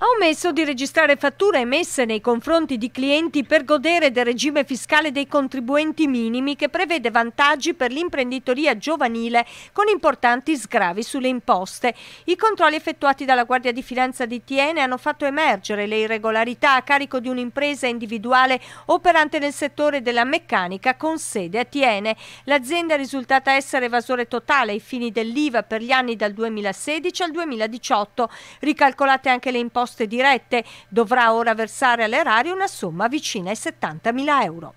ha omesso di registrare fatture emesse nei confronti di clienti per godere del regime fiscale dei contribuenti minimi che prevede vantaggi per l'imprenditoria giovanile con importanti sgravi sulle imposte. I controlli effettuati dalla Guardia di Finanza di Tiene hanno fatto emergere le irregolarità a carico di un'impresa individuale operante nel settore della meccanica con sede a Tiene. L'azienda è risultata essere evasore totale ai fini dell'IVA per gli anni dal 2016 al 2018, ricalcolate anche le imposte imposte dirette dovrà ora versare all'erario una somma vicina ai 70.000 euro.